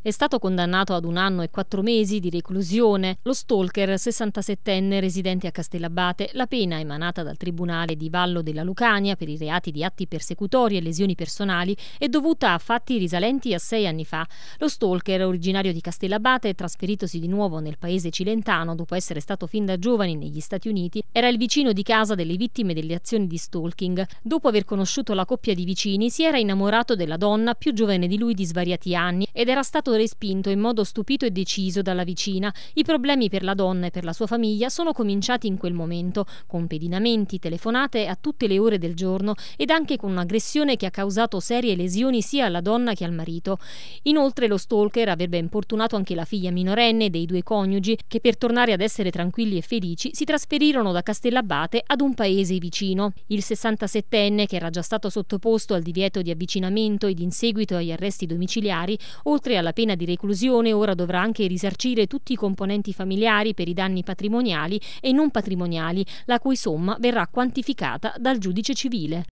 È stato condannato ad un anno e quattro mesi di reclusione lo stalker 67enne residente a Castellabate. La pena emanata dal Tribunale di Vallo della Lucania per i reati di atti persecutori e lesioni personali è dovuta a fatti risalenti a sei anni fa. Lo stalker, originario di Castellabate, trasferitosi di nuovo nel paese cilentano dopo essere stato fin da giovani negli Stati Uniti, era il vicino di casa delle vittime delle azioni di stalking. Dopo aver conosciuto la coppia di vicini, si era innamorato della donna più giovane di lui di svariati anni ed era stato stato respinto in modo stupito e deciso dalla vicina. I problemi per la donna e per la sua famiglia sono cominciati in quel momento, con pedinamenti, telefonate a tutte le ore del giorno ed anche con un'aggressione che ha causato serie lesioni sia alla donna che al marito. Inoltre lo stalker avrebbe importunato anche la figlia minorenne dei due coniugi che per tornare ad essere tranquilli e felici si trasferirono da Castellabate ad un paese vicino. Il 67enne che era già stato sottoposto al divieto di avvicinamento ed in seguito agli arresti domiciliari, oltre alla pena di reclusione ora dovrà anche risarcire tutti i componenti familiari per i danni patrimoniali e non patrimoniali, la cui somma verrà quantificata dal giudice civile.